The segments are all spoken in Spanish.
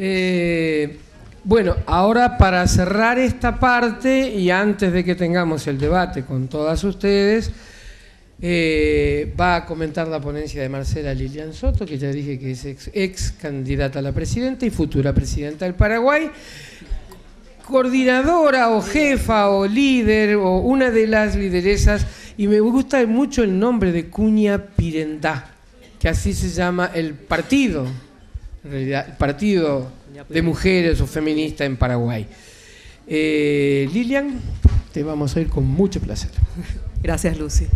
Eh, bueno, ahora para cerrar esta parte y antes de que tengamos el debate con todas ustedes, eh, va a comentar la ponencia de Marcela Lilian Soto, que ya dije que es ex, ex candidata a la presidenta y futura presidenta del Paraguay coordinadora o jefa o líder o una de las lideresas, y me gusta mucho el nombre de Cuña Pirendá, que así se llama el partido en realidad, el Partido de Mujeres o Feminista en Paraguay. Eh, Lilian, te vamos a ir con mucho placer. Gracias, Lucy.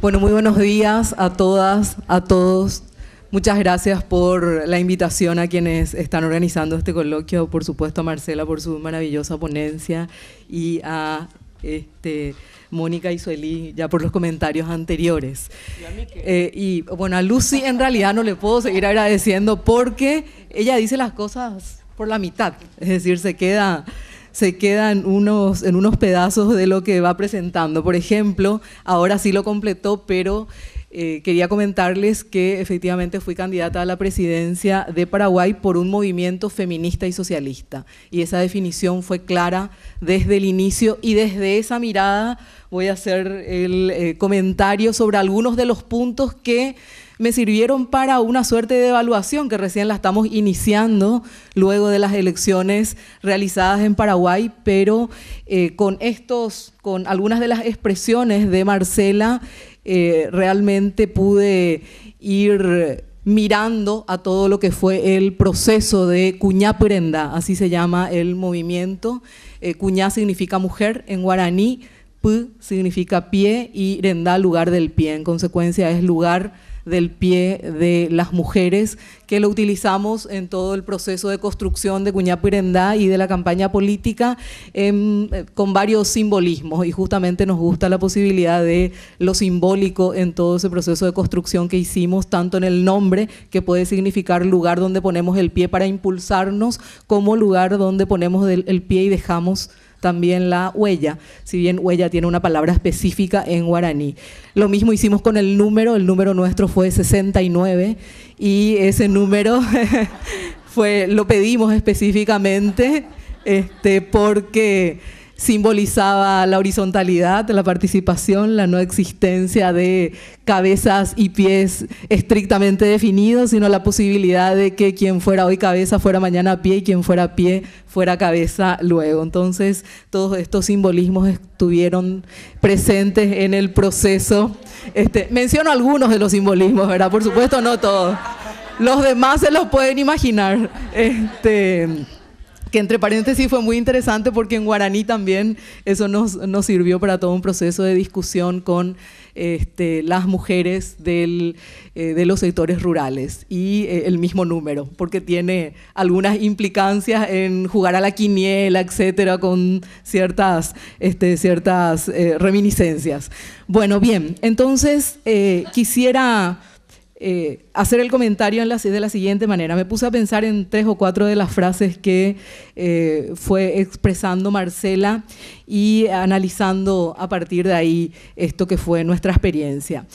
Bueno, muy buenos días a todas, a todos. Muchas gracias por la invitación a quienes están organizando este coloquio, por supuesto a Marcela por su maravillosa ponencia y a este, Mónica y Sueli ya por los comentarios anteriores. Eh, ¿Y, bueno, a Lucy en realidad no le puedo seguir agradeciendo porque ella dice las cosas por la mitad, es decir, se queda se quedan unos, en unos pedazos de lo que va presentando. Por ejemplo, ahora sí lo completó, pero eh, quería comentarles que efectivamente fui candidata a la presidencia de Paraguay por un movimiento feminista y socialista. Y esa definición fue clara desde el inicio y desde esa mirada voy a hacer el eh, comentario sobre algunos de los puntos que me sirvieron para una suerte de evaluación que recién la estamos iniciando luego de las elecciones realizadas en Paraguay, pero eh, con estos, con algunas de las expresiones de Marcela, eh, realmente pude ir mirando a todo lo que fue el proceso de cuñá prenda, así se llama el movimiento. Eh, cuñá significa mujer en guaraní, p significa pie y renda lugar del pie, en consecuencia es lugar del pie de las mujeres que lo utilizamos en todo el proceso de construcción de Cuñapirendá y de la campaña política em, con varios simbolismos y justamente nos gusta la posibilidad de lo simbólico en todo ese proceso de construcción que hicimos, tanto en el nombre, que puede significar lugar donde ponemos el pie para impulsarnos, como lugar donde ponemos el pie y dejamos también la huella, si bien huella tiene una palabra específica en guaraní. Lo mismo hicimos con el número, el número nuestro fue 69 y ese número fue lo pedimos específicamente este porque simbolizaba la horizontalidad, la participación, la no existencia de cabezas y pies estrictamente definidos, sino la posibilidad de que quien fuera hoy cabeza fuera mañana pie y quien fuera pie fuera cabeza luego. Entonces, todos estos simbolismos estuvieron presentes en el proceso. Este, menciono algunos de los simbolismos, ¿verdad? Por supuesto, no todos. Los demás se los pueden imaginar. Este, que entre paréntesis fue muy interesante porque en guaraní también eso nos, sirvió para todo un proceso de discusión con este, las mujeres eh, de los sectores rurales y eh, el mismo número, porque tiene algunas implicancias en jugar a la quiniela, etcétera, con ciertas, este, ciertas eh, reminiscencias. Bueno, bien, entonces quisiera eh, hacer el comentario en la, de la siguiente manera. Me puse a pensar en tres o cuatro de las frases que eh, fue expresando Marcela y analizando a partir de ahí esto que fue nuestra experiencia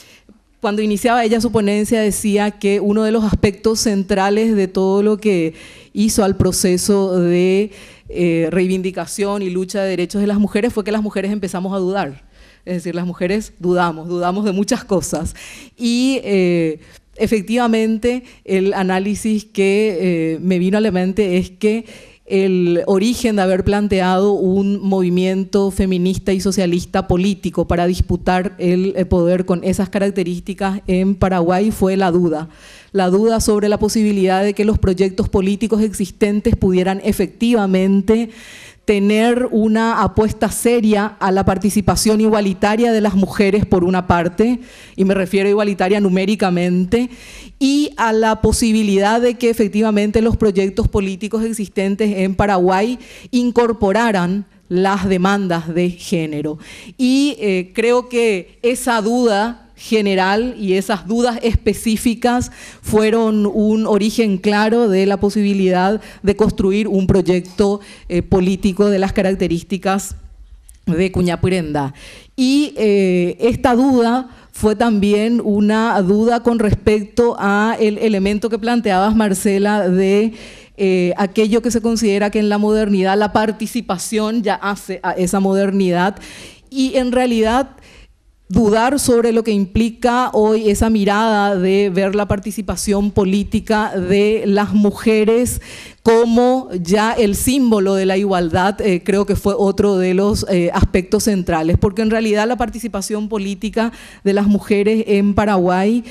cuando iniciaba ella su ponencia decía que uno de los aspectos centrales de todo lo que hizo al proceso de eh, reivindicación y lucha de derechos de las mujeres fue que las mujeres empezamos a dudar. Es decir, las mujeres dudamos, dudamos de muchas cosas. Y eh, efectivamente, el análisis que eh, me vino a la mente es que el origen de haber planteado un movimiento feminista y socialista político para disputar el eh, poder con esas características en Paraguay fue la duda. La duda sobre la posibilidad de que los proyectos políticos existentes pudieran efectivamente tener una apuesta seria a la participación igualitaria de las mujeres por una parte, y me refiero a igualitaria numéricamente, y a la posibilidad de que efectivamente los proyectos políticos existentes en Paraguay incorporaran las demandas de género. Y eh, creo que esa duda general y esas dudas específicas fueron un origen claro de la posibilidad de construir un proyecto eh, político de las características de cuñaprenda Y eh, esta duda fue también una duda con respecto a el elemento que planteabas, Marcela, de eh, aquello que se considera que en la modernidad la participación ya hace a esa modernidad. Y en realidad dudar sobre lo que implica hoy esa mirada de ver la participación política de las mujeres como ya el símbolo de la igualdad, eh, creo que fue otro de los eh, aspectos centrales, porque en realidad la participación política de las mujeres en Paraguay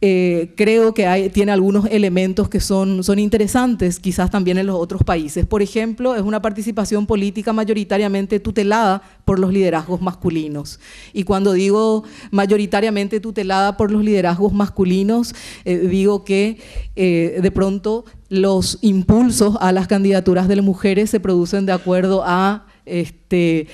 eh, creo que tiene algunos elementos que son, son interesantes quizás también en los otros países. Por ejemplo, es una participación política mayoritariamente tutelada por los liderazgos masculinos. Y cuando digo mayoritariamente tutelada por los liderazgos masculinos, eh, digo que eh, de pronto los impulsos a las candidaturas de las mujeres se producen de acuerdo a este,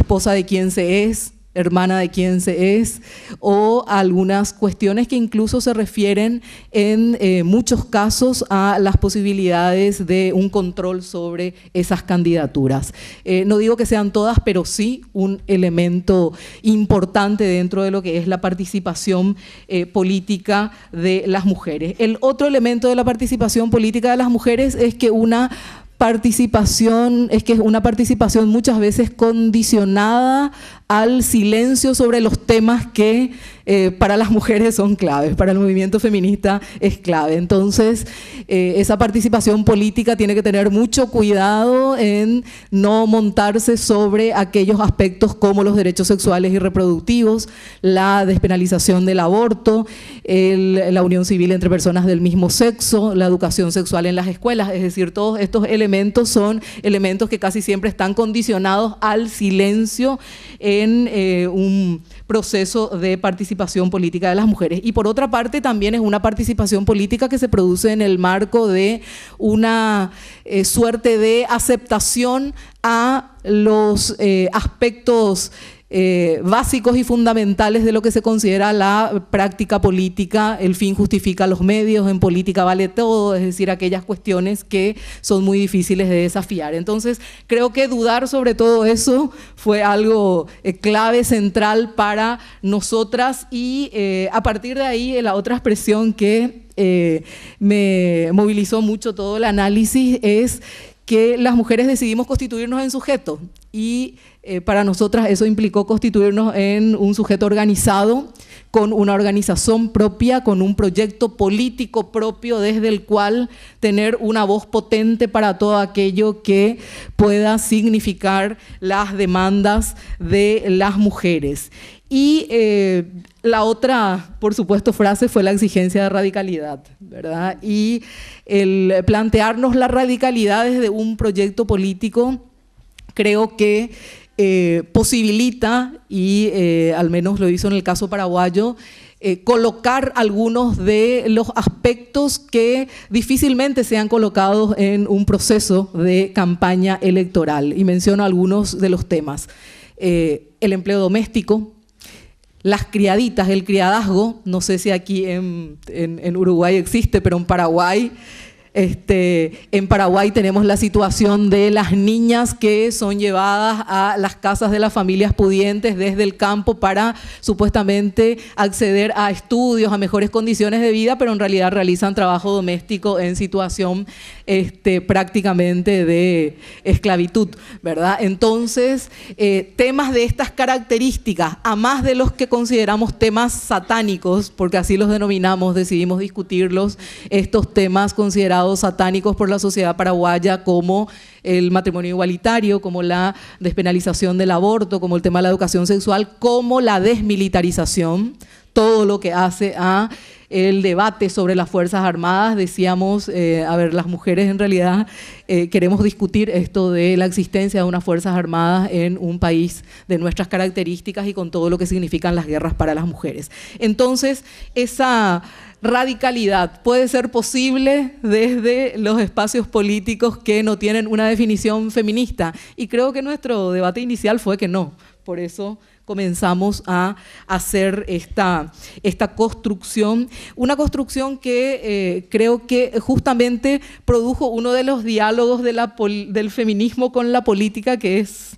esposa de quien se es, hermana de quién se es, o algunas cuestiones que incluso se refieren en eh, muchos casos a las posibilidades de un control sobre esas candidaturas. Eh, no digo que sean todas, pero sí un elemento importante dentro de lo que es la participación eh, política de las mujeres. El otro elemento de la participación política de las mujeres es que una participación, es que es una participación muchas veces condicionada al silencio sobre los temas que eh, para las mujeres son claves, para el movimiento feminista es clave. Entonces, eh, esa participación política tiene que tener mucho cuidado en no montarse sobre aquellos aspectos como los derechos sexuales y reproductivos, la despenalización del aborto, la unión civil entre personas del mismo sexo, la educación sexual en las escuelas. Es decir, todos estos elementos son elementos que casi siempre están condicionados al silencio en eh, un proceso de participación política de las mujeres. Y por otra parte, también es una participación política que se produce en el marco de una eh, suerte de aceptación a los eh, aspectos eh, básicos y fundamentales de lo que se considera la práctica política, el fin justifica los medios, en política vale todo, es decir, aquellas cuestiones que son muy difíciles de desafiar. Entonces, creo que dudar sobre todo eso fue algo eh, clave, central para nosotras y eh, a partir de ahí la otra expresión que me movilizó mucho todo el análisis es que las mujeres decidimos constituirnos en sujeto y eh, para nosotras eso implicó constituirnos en un sujeto organizado, con una organización propia, con un proyecto político propio desde el cual tener una voz potente para todo aquello que pueda significar las demandas de las mujeres. Y eh, la otra, por supuesto, frase fue la exigencia de radicalidad, ¿verdad? Y el plantearnos la radicalidad desde un proyecto político, creo que eh, posibilita, y eh, al menos lo hizo en el caso paraguayo, eh, colocar algunos de los aspectos que difícilmente se han colocado en un proceso de campaña electoral. Y menciono algunos de los temas. el empleo doméstico, las criaditas, el criadazgo, no sé si aquí en, en Uruguay existe, pero en Paraguay este, en Paraguay tenemos la situación de las niñas que son llevadas a las casas de las familias pudientes desde el campo para supuestamente acceder a estudios, a mejores condiciones de vida, pero en realidad realizan trabajo doméstico en situación este, prácticamente de esclavitud, ¿verdad? Entonces, eh, temas de estas características, a más de los que consideramos temas satánicos, porque así los denominamos, decidimos discutirlos, estos temas considerados satánicos por la sociedad paraguaya como el matrimonio igualitario, como la despenalización del aborto, como el tema de la educación sexual, como la desmilitarización, todo lo que hace a el debate sobre las Fuerzas Armadas, decíamos, eh, a ver, las mujeres en realidad eh, queremos discutir esto de la existencia de unas Fuerzas Armadas en un país de nuestras características y con todo lo que significan las guerras para las mujeres. Entonces, esa radicalidad puede ser posible desde los espacios políticos que no tienen una definición feminista. Y creo que nuestro debate inicial fue que no. Por eso comenzamos a hacer esta, esta construcción, una construcción que eh, creo que justamente produjo uno de los diálogos del feminismo con la política que es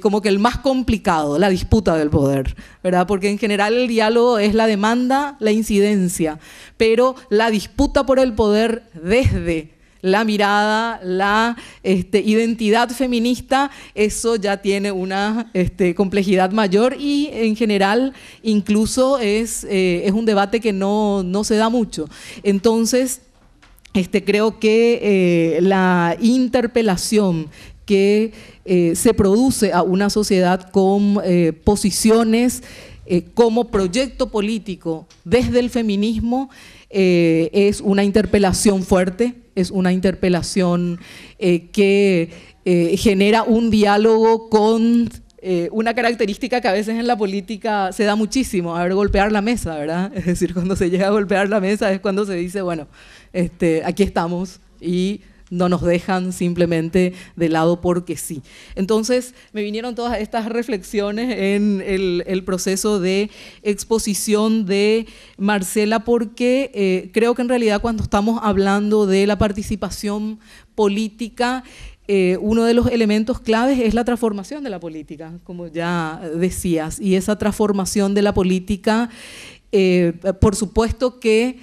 como que el más complicado, la disputa del poder, ¿verdad? Porque en general el diálogo es la demanda, la incidencia, pero la disputa por el poder desde la mirada, la este, identidad feminista, eso ya tiene una este, complejidad mayor y en general incluso es, eh, un debate que no, se da mucho. Entonces, este, creo que eh, la interpelación que eh, se produce a una sociedad con posiciones como proyecto político desde el feminismo es una interpelación fuerte es una interpelación eh, que eh, genera un diálogo con eh, una característica que a veces en la política se da muchísimo, a ver, golpear la mesa, ¿verdad? Es decir, cuando se llega a golpear la mesa es cuando se dice, bueno, este, aquí estamos y no nos dejan simplemente de lado porque sí. Entonces me vinieron todas estas reflexiones en el, proceso de exposición de Marcela porque eh, creo que en realidad cuando estamos hablando de la participación política, eh, uno de los elementos claves es la transformación de la política, como ya decías, y esa transformación de la política, eh, por supuesto que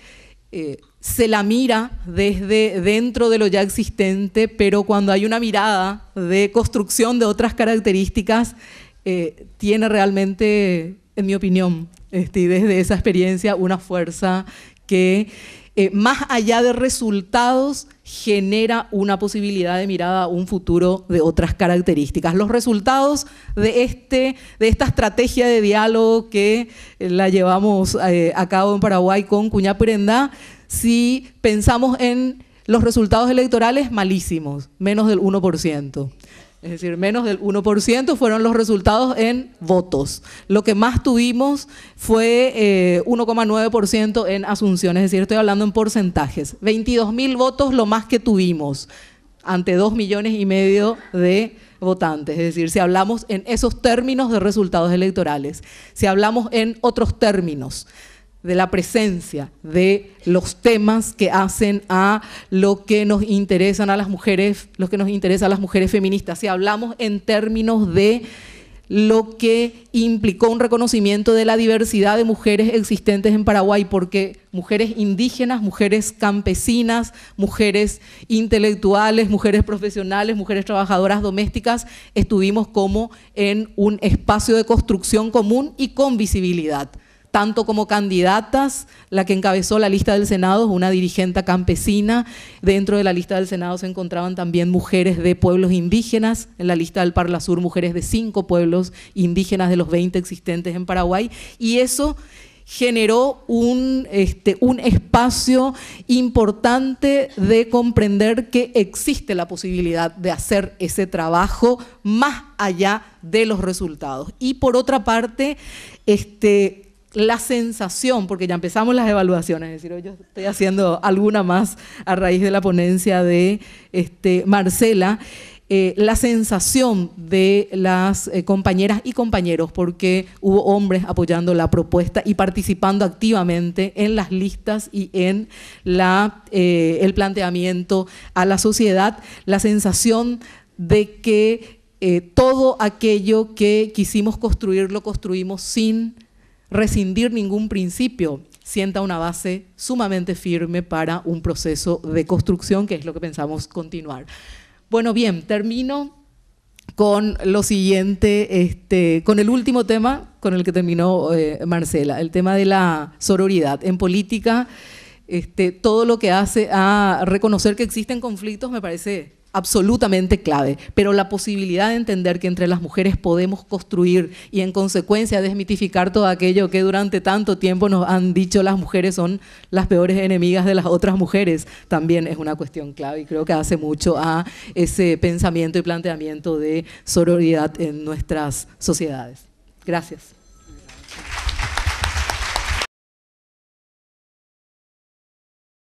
se la mira desde dentro de lo ya existente, pero cuando hay una mirada de construcción de otras características, eh, tiene realmente, en mi opinión, este, desde esa experiencia, una fuerza que, eh, más allá de resultados, genera una posibilidad de mirada a un futuro de otras características. Los resultados de, este, de esta estrategia de diálogo que eh, la llevamos a cabo en Paraguay con Cuña Prenda si pensamos en los resultados electorales malísimos, menos del 1%. Es decir, menos del 1% fueron los resultados en votos. Lo que más tuvimos fue 1,9% eh, en asunciones, es decir, estoy hablando en porcentajes. 22.000 votos lo más que tuvimos ante 2 millones y medio de votantes. Es decir, si hablamos en esos términos de resultados electorales, si hablamos en otros términos de la presencia de los temas que hacen a lo que nos interesan a las mujeres, lo que nos interesa a las mujeres feministas. Si hablamos en términos de lo que implicó un reconocimiento de la diversidad de mujeres existentes en Paraguay, porque mujeres indígenas, mujeres campesinas, mujeres intelectuales, mujeres profesionales, mujeres trabajadoras domésticas, estuvimos como en un espacio de construcción común y con visibilidad tanto como candidatas. La que encabezó la lista del Senado es una dirigente campesina. Dentro de la lista del Senado se encontraban también mujeres de pueblos indígenas. En la lista del Parla Sur, mujeres de cinco pueblos indígenas de los 20 existentes en Paraguay. Y eso generó un, este, un espacio importante de comprender que existe la posibilidad de hacer ese trabajo más allá de los resultados. Y por otra parte, este, la sensación, porque ya empezamos las evaluaciones, es decir, yo estoy haciendo alguna más a raíz de la ponencia de este, Marcela, eh, la sensación de las eh, compañeras y compañeros, porque hubo hombres apoyando la propuesta y participando activamente en las listas y en la, eh, el planteamiento a la sociedad, la sensación de que todo aquello que quisimos construir lo construimos sin rescindir ningún principio, sienta una base sumamente firme para un proceso de construcción, que es lo que pensamos continuar. Bueno, bien, termino con lo siguiente, este, con el último tema con el que terminó eh, Marcela, el tema de la sororidad. En política, este, todo lo que hace a reconocer que existen conflictos me parece absolutamente clave, pero la posibilidad de entender que entre las mujeres podemos construir y en consecuencia desmitificar todo aquello que durante tanto tiempo nos han dicho las mujeres son las peores enemigas de las otras mujeres, también es una cuestión clave y creo que hace mucho a ese pensamiento y planteamiento de sororidad en nuestras sociedades. Gracias.